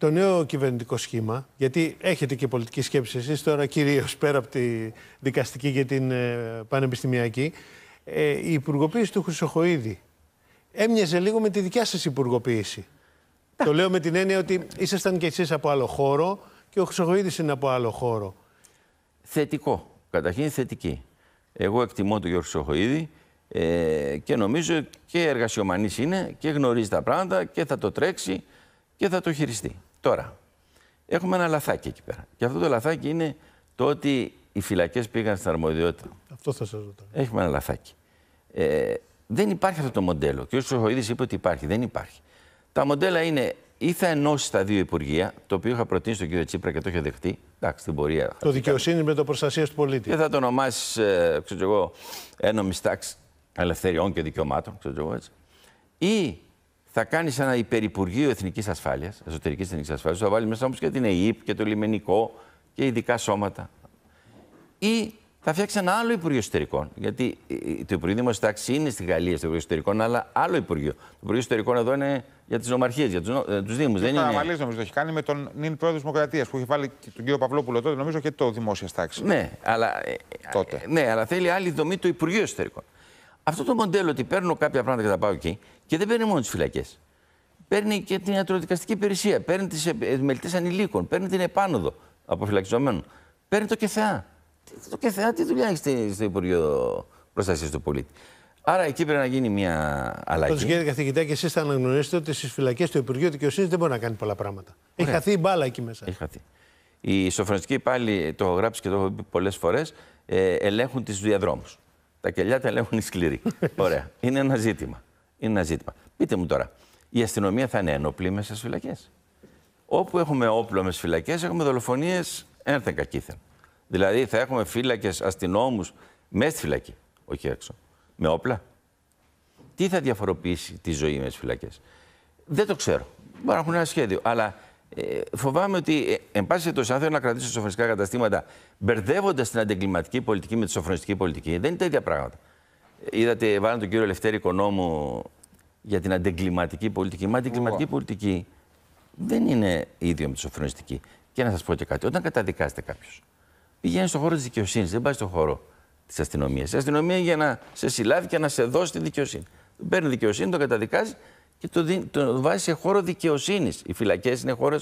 το νέο κυβερνητικό σχήμα, γιατί έχετε και πολιτική σκέψη εσείς τώρα κυρίως πέρα από τη δικαστική και την ε, πανεπιστημιακή, ε, η υπουργοποίηση του Χρυσοχοίδη έμοιαζε λίγο με τη δικιά σας υπουργοποίηση. Το λέω με την έννοια ότι ήσασταν και εσείς από άλλο χώρο και ο Χρυσοχοίδης είναι από άλλο χώρο. Θετικό. Καταρχήν θετική. Εγώ εκτιμώ τον Γιώργο Χρυσοχοίδη ε, και νομίζω και εργασιομανής είναι και γνωρίζει τα πράγματα και θα το τρέξει και θα το χειριστεί. Τώρα, έχουμε ένα λαθάκι εκεί πέρα. Και αυτό το λαθάκι είναι το ότι οι φυλακές πήγαν στην αρμοδιότητα. Αυτό θα σας ρωτάω. Έχουμε ένα λαθάκι. Ε, δεν υπάρχει αυτό το μοντέλο. Και ο Σοχοίδης είπε ότι υπάρχει. Δεν υπάρχει. Τα μοντέλα είναι ή θα ενώσει τα δύο υπουργεία, το οποίο είχα προτείνει στον κύριο Τσίπρα και το είχε δεχτεί. Εντάξει, την πορεία. Το δικαιοσύνη με το προστασία του πολίτη. Και θα το ονομάσεις, ε, ξέρω εγώ, ένομης τάξης ελευθεριών και δικαιωμάτων, ξέρω εγώ έτσι. Ή θα κάνεις ένα υπερυπουργείο εθνικής ασφάλειας, εσωτερικής εθνικής ασφάλειας, θα βάλεις μέσα όμως και την ΕΕΠ και το λιμενικό και ειδικά σώματα. Ή θα φτιάξει ένα άλλο Υπουργείο Εσωτερικών. Γιατί ε, ε, το Υπουργείο Δημόσια είναι στη Γαλλία, στο Υπουργείο Εσωτερικών, αλλά άλλο Υπουργείο. Το Υπουργείο Εσωτερικών εδώ είναι για τις νομαρχίες, για τους ε, Δήμους. Δεν είναι. νομίζω το έχει κάνει με τον νυν πρόεδρο Δημοκρατίας που έχει βάλει και τον κύριο Παυλόπουλο τότε, νομίζω και το Δημόσια Τάξη. Ναι, αλλά, τότε. ναι, αλλά θέλει άλλη δομή το Υπουργείο Εσωτερικών. Αυτό το μοντέλο ότι παίρνω κάποια πράγματα και τα πάω εκεί και δεν παίρνει μόνο τις φυλακές. Παίρνει και την ιατροδικαστική υπηρεσία, παίρνει τις ε, μελητέ ανηλίκων, παίρνει την επάνωδο αποφυλαξιωμένων. Παίρνει το ΚΕΘΑ. Το ΚΕΘΑ τι δουλειά έχει στο Υπουργείο Προστασίας του Πολίτη. Άρα εκεί πρέπει να γίνει μια αλλαγή. Πάντως, κύριε καθηγητά, και εσείς θα αναγνωρίσετε ότι στις φυλακές του Υπουργείου Δικαιοσύνης δεν μπορεί να κάνει πολλά πράγματα. Ωραία. Έχει χαθεί η μπάλα εκεί μέσα. Έχει χαθεί. Οι σοφρονιστικοί πάλι, το έχω γράψει και το έχω πει πολλές φορές, ε, ελέγχουν του διαδρόμους. Τα κελιά τα λέγουν οι σκληροί. Ωραία. Είναι ένα ζήτημα. Είναι ένα ζήτημα. Πείτε μου τώρα, η αστυνομία θα είναι ένοπλη μέσα στις φυλακές. Όπου έχουμε όπλο με στις φυλακές, έχουμε δολοφονίες έρθεν κακήθεν. Δηλαδή θα έχουμε φύλακες, αστυνόμους μέσα στη φυλακή, όχι έξω. Με όπλα. Τι θα διαφοροποιήσει τη ζωή με τι φυλακές. Δεν το ξέρω. Μπορεί να έχουν ένα σχέδιο. Αλλά ε, φοβάμαι ότι, ε, εν πάση περιπτώσει, αν θέλω να κρατήσω σοφρονιστικά καταστήματα, μπερδεύοντας την αντεγκληματική πολιτική με τη σοφρονιστική πολιτική, δεν είναι τα ίδια πράγματα. Είδατε, βάλαμε τον κύριο Ελευθέρη Οικονόμου για την αντεγκληματική πολιτική. Μα αντεγκληματική Ουα. πολιτική δεν είναι ίδιο με τη σοφρονιστική. Και να σας πω και κάτι. Όταν καταδικάζεται κάποιος, πηγαίνει στον χώρο της δικαιοσύνης, δεν πάει στον χώρο της αστυνομίας. Η αστυνομία για να σε συλλάβει και να σε δώσει τη δικαιοσύνη. παίρνει δικαιοσύνη, τον καταδικάζει, και το, το βάζει σε χώρο δικαιοσύνης. Οι φυλακές είναι χώρες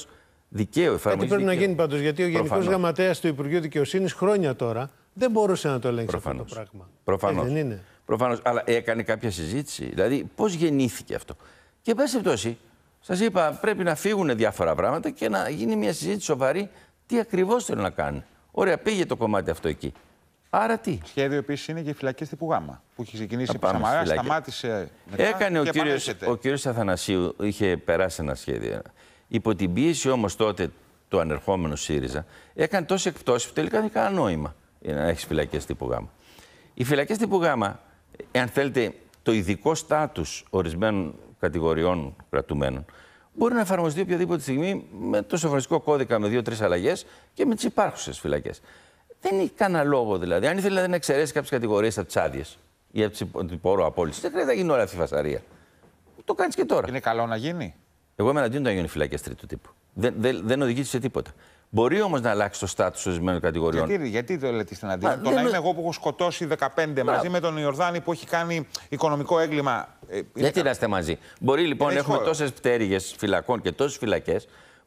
δικαίου, εφαρμογή. Κάτι πρέπει δικαίου. να γίνει πάντως, γιατί ο Γενικός Γραμματέας του Υπουργείου Δικαιοσύνης χρόνια τώρα δεν μπορούσε να το ελέγξει αυτό το πράγμα. Ε, Προφανώς. Δεν είναι. Προφανώς. Αλλά έκανε κάποια συζήτηση. Δηλαδή, πώς γεννήθηκε αυτό. Και πε περιπτώσει, σας είπα, πρέπει να φύγουν διάφορα πράγματα και να γίνει μια συζήτηση σοβαρή τι ακριβώς θέλουν να κάνουν. Ωραία, πήγε το κομμάτι αυτό εκεί. Άρα Σχέδιο επίσης είναι και οι φυλακές τύπου Γάμα που έχει ξεκινήσει από Σαμαρά, σταμάτησε. Έκανε ο κύριος, ο κύριος Αθανασίου, είχε περάσει ένα σχέδιο. Υπό την πίεση όμως τότε του ανερχόμενου ΣΥΡΙΖΑ, έκανε τόσες εκπτώσεις που τελικά δεν κανένα νόημα να έχεις φυλακές τύπου Γάμα. Οι φυλακές τύπου Γάμα, εάν θέλετε, το ειδικό στάτους ορισμένων κατηγοριών κρατουμένων, μπορεί να εφαρμοστεί οποιαδήποτε στιγμή με το σοφρονιστικό κώδικα με δύο-τρει αλλαγές και με τις υπάρχουσες φυλακές. Δεν έχει κανένα λόγο δηλαδή. Αν ήθελε να εξαιρέσει κάποιες κατηγορίες από τις άδειες ή από την πόρο απόλυσης, δεν χρειάζεται να γίνει όλη αυτή η φασαρία. Το κάνεις και τώρα. Είναι καλό να γίνει. Εγώ είμαι εναντίον να γίνουν αντιον να τρίτου τύπου. Δεν, δεν, δεν οδηγεί σε τίποτα. Μπορεί όμως να αλλάξει το στάτους ορισμένων κατηγοριών. Γιατί, γιατί το λέτε στην αντίθεση. Το να είμαι εγώ που έχω σκοτώσει 15 μαζί με τον Ιορδάνη που έχει κάνει οικονομικό έγκλημα. Ε, γιατί να είστε μαζί. Μπορεί λοιπόν να έχουμε τόσες πτέρυγες φυλακών και τόσες φυλακές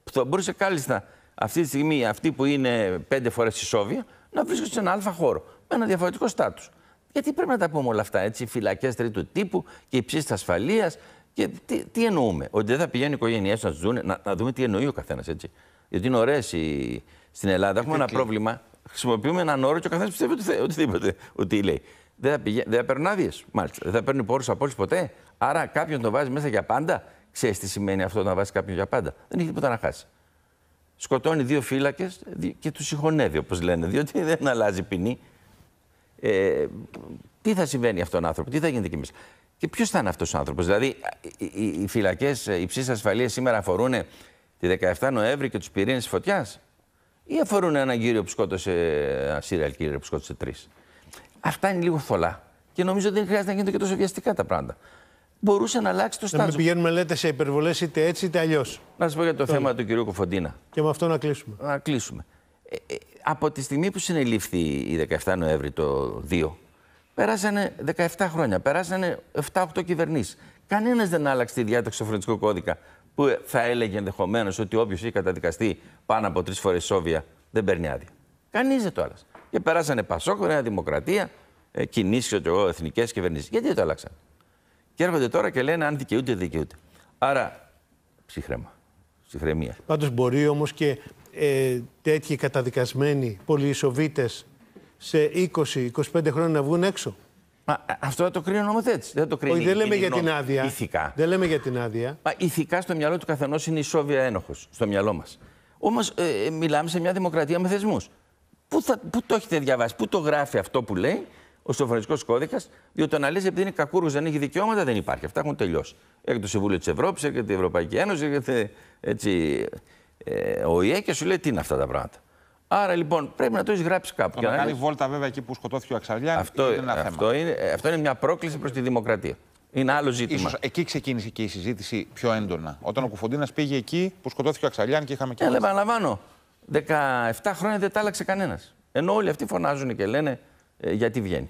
που θα μπορούσε κάλλιστα αυτή τη στιγμή αυτή που είναι πέντε φορές ισόβια να βρίσκονται σε ένα αλφα χώρο με ένα διαφορετικό στάτους. Γιατί πρέπει να τα πούμε όλα αυτά, έτσι, φυλακές τρίτου τύπου και υψίστη ασφαλείας. Και τι, τι, εννοούμε, Ότι δεν θα πηγαίνουν οι οικογένειές να ζουν, να, να, δούμε τι εννοεί ο καθένας, έτσι. Γιατί είναι ωραίες στην Ελλάδα. Έχουμε ένα πρόβλημα. Χρησιμοποιούμε έναν όρο και ο καθένας πιστεύει ότι οτιδήποτε. Ότι λέει. Δεν θα, πηγα... δεν θα παίρνουν άδειες, μάλιστα. Δεν θα παίρνουν πόρους από όλους ποτέ. Άρα κάποιον τον βάζει μέσα για πάντα. Ξέρεις τι σημαίνει αυτό να βάζεις κάποιον για πάντα. Δεν έχει τίποτα να χάσει σκοτώνει δύο φύλακες και τους συγχωνεύει, όπως λένε, διότι δεν αλλάζει ποινή. Ε, τι θα συμβαίνει αυτόν τον άνθρωπο, τι θα γίνεται κι εμείς. Και ποιος θα είναι αυτός ο άνθρωπος. Δηλαδή, οι, φυλακέ υψή ασφαλείας σήμερα αφορούν τη 17 Νοέμβρη και τους πυρήνες φωτιάς, ή αφορούν έναν κύριο που σκότωσε, ένα serial killer που σκότωσε τρεις. Αυτά είναι λίγο θολά. Και νομίζω ότι δεν χρειάζεται να γίνονται και τόσο βιαστικά τα πράγματα μπορούσε να αλλάξει το στάδιο. Να μην πηγαίνουμε, λέτε, σε υπερβολές είτε έτσι είτε αλλιώς. Να σα πω για το θέμα του κυρίου Κοφοντίνα. Και με αυτό να κλείσουμε. Να κλείσουμε. Ε, ε, από τη στιγμή που συνελήφθη η 17 Νοέμβρη το 2, περάσανε 17 χρόνια, περάσανε 7-8 κυβερνήσεις. Κανένας δεν άλλαξε τη διάταξη του φροντιστικού κώδικα που θα έλεγε ενδεχομένως ότι όποιος έχει καταδικαστεί πάνω από τρεις φορές Σόβια δεν παίρνει άδεια. Κανείς δεν το άλλαξε. Και περάσανε Πασόκο, Νέα Δημοκρατία, ε, κινήσει, εθνικές κυβερνήσεις. Γιατί δεν το άλλαξαν. Και έρχονται τώρα και λένε αν δικαιούται, δικαιούται. Άρα, ψυχρέμα. Ψυχραιμία. Πάντως μπορεί όμως και ε, τέτοιοι καταδικασμένοι πολυϊσοβήτε σε 20-25 χρόνια να βγουν έξω. Μα, ε, αυτό το κρίνει ο νομοθέτης. Δεν το κρίνει. Όχι, δεν λέμε για την άδεια. Ηθικά. Δεν λέμε για την άδεια. Μα ηθικά στο μυαλό του καθενός είναι ισόβια ένοχος. Στο μυαλό μας. Όμως ε, μιλάμε σε μια δημοκρατία με θεσμούς. Πού, θα, πού το έχετε διαβάσει, πού το γράφει αυτό που που το εχετε διαβασει που το γραφει αυτο που λεει ο σοφρονιστικός κώδικας, διότι το λύσει επειδή είναι κακούργος, δεν έχει δικαιώματα, δεν υπάρχει. Αυτά έχουν τελειώσει. Έρχεται το Συμβούλιο της Ευρώπης, έρχεται η Ευρωπαϊκή Ένωση, έρχεται έτσι, ε, ο ΙΕ και σου λέει τι είναι αυτά τα πράγματα. Άρα λοιπόν πρέπει να το έχεις γράψει κάπου. Το να, κάνει βόλτα βέβαια εκεί που σκοτώθηκε ο Αξαριά. Αυτό είναι, ε, αυτό, είναι, ε, αυτό είναι μια πρόκληση προς τη δημοκρατία. Είναι άλλο ζήτημα. Ίσως εκεί ξεκίνησε και η συζήτηση πιο έντονα. Όταν ο Κουφοντίνας πήγε εκεί που σκοτώθηκε ο Αξαλιάν και είχαμε και. Ε, επαναλαμβάνω. 17 χρόνια δεν τα άλλαξε κανένας. Ενώ όλοι αυτοί φωνάζουν και λένε ε, γιατί βγαίνει.